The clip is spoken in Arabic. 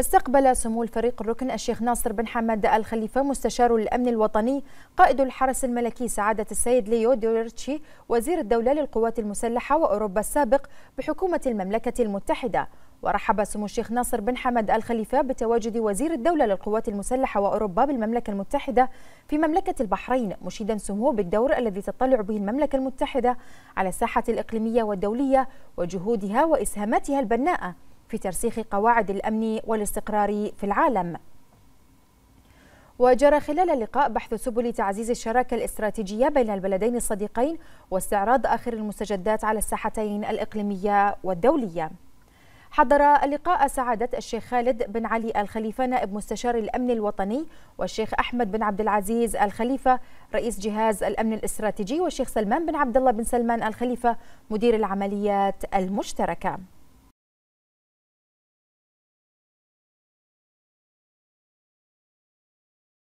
استقبل سمو الفريق الركن الشيخ ناصر بن حمد الخليفة مستشار الأمن الوطني قائد الحرس الملكي سعادة السيد ليو ديورتشي وزير الدولة للقوات المسلحة وأوروبا السابق بحكومة المملكة المتحدة ورحب سمو الشيخ ناصر بن حمد الخليفة بتواجد وزير الدولة للقوات المسلحة وأوروبا بالمملكة المتحدة في مملكة البحرين مشيدا سموه بالدور الذي تطلع به المملكة المتحدة على الساحة الإقليمية والدولية وجهودها وإسهاماتها البناءة في ترسيخ قواعد الأمن والاستقرار في العالم وجرى خلال اللقاء بحث سبل تعزيز الشراكة الاستراتيجية بين البلدين الصديقين واستعراض آخر المستجدات على الساحتين الإقليمية والدولية حضر اللقاء سعادة الشيخ خالد بن علي الخليفة نائب مستشار الأمن الوطني والشيخ أحمد بن عبد العزيز الخليفة رئيس جهاز الأمن الاستراتيجي والشيخ سلمان بن عبد الله بن سلمان الخليفة مدير العمليات المشتركة